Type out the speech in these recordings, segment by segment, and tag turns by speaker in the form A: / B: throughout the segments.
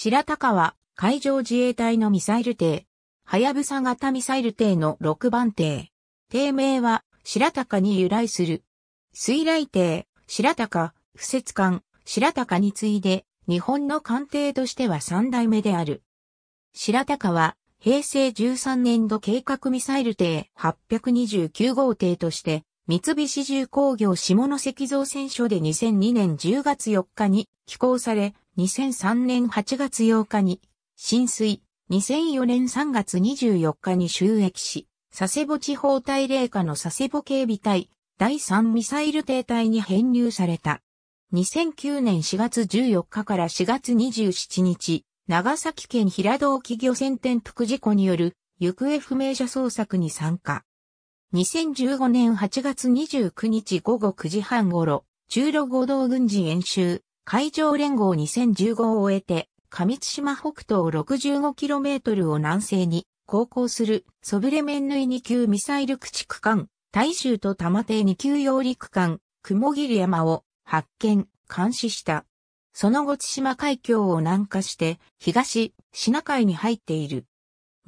A: 白鷹は海上自衛隊のミサイル艇。はやぶさ型ミサイル艇の6番艇。艇名は白鷹に由来する。水雷艇、白鷹、不設艦、白鷹に次いで日本の艦艇としては3代目である。白鷹は平成13年度計画ミサイル艇829号艇として三菱重工業下関造船所で2002年10月4日に寄港され、2003年8月8日に、浸水、2004年3月24日に収益し、佐世保地方大霊下の佐世保警備隊、第3ミサイル停隊に編入された。2009年4月14日から4月27日、長崎県平戸沖漁船転覆事故による行方不明者捜索に参加。2015年8月29日午後9時半頃、中路合同軍事演習、海上連合2015を終えて、上津島北東 65km を南西に航行するソブレメンヌイ2級ミサイル駆逐艦、大衆と玉手2級揚陸艦、雲霧山を発見、監視した。その後千島海峡を南下して東シナ海に入っている。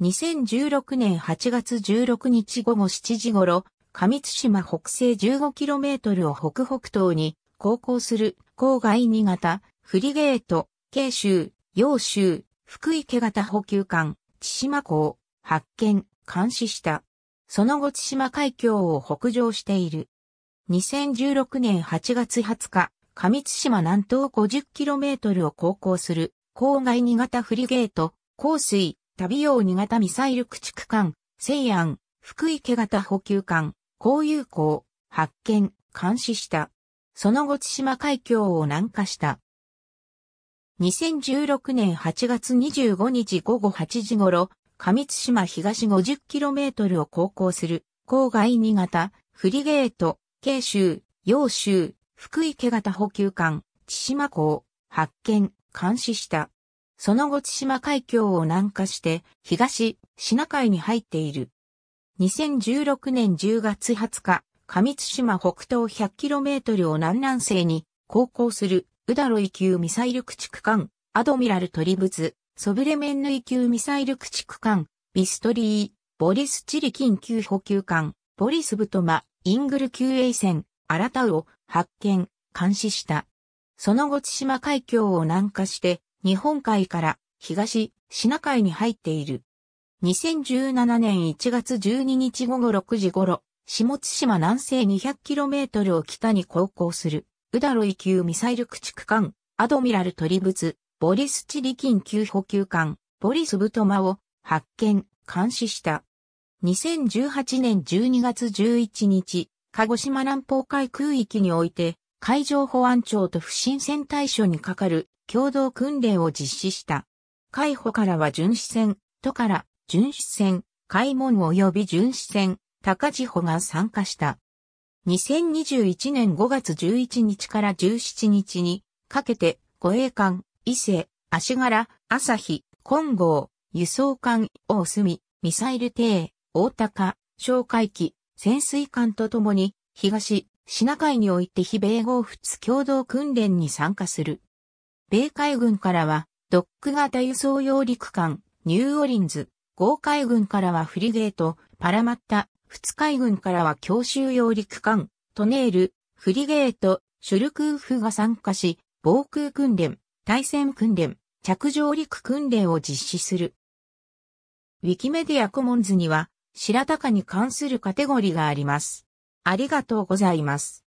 A: 2016年8月16日午後7時頃、上津島北西 15km を北北東に航行する郊外新潟、フリゲート、慶州、揚州、福井家型補給艦、千島港、発見、監視した。その後千島海峡を北上している。2016年8月20日、上津島南東 50km を航行する、郊外新潟フリゲート、香水、旅用新潟ミサイル駆逐艦、西安、福井家型補給艦、高遊港、発見、監視した。その後千島海峡を南下した。2016年8月25日午後8時頃、上津島東 50km を航行する、郊外新潟、フリゲート、慶州、揚州、福井家型補給艦、千島港、発見、監視した。その後千島海峡を南下して、東、シナ海に入っている。2016年10月20日、上津島北東 100km を南南西に航行する、ウダロイ級ミサイル駆逐艦、アドミラルトリブズ、ソブレメンヌイ級ミサイル駆逐艦、ビストリー、ボリス・チリ緊急補給艦、ボリス・ブトマ、イングル級衛船、アラタウを発見、監視した。その後津島海峡を南下して、日本海から東、シナ海に入っている。2017年1月12日午後6時頃、下津島南西 200km を北に航行する、ウダロイ級ミサイル駆逐艦、アドミラルトリブツ、ボリスチリキン級補給艦、ボリスブトマを発見、監視した。2018年12月11日、鹿児島南方海空域において、海上保安庁と不審船対処にかかる共同訓練を実施した。海保からは巡視船、都から巡視船、海門及び巡視船、高千穂が参加した。2021年5月11日から17日にかけて護衛艦、伊勢、足柄、朝日、金剛、輸送艦、大隅、ミサイル艇、大高、哨戒機、潜水艦とともに東、シナ海において非米豪仏共同訓練に参加する。米海軍からは、ドック型輸送用陸艦、ニューオリンズ、豪海軍からはフリゲート、パラマッタ、仏海軍からは強襲用陸艦、トネール、フリゲート、主力フが参加し、防空訓練、対戦訓練、着上陸訓練を実施する。ウィキメディアコモンズには、白鷹に関するカテゴリーがあります。ありがとうございます。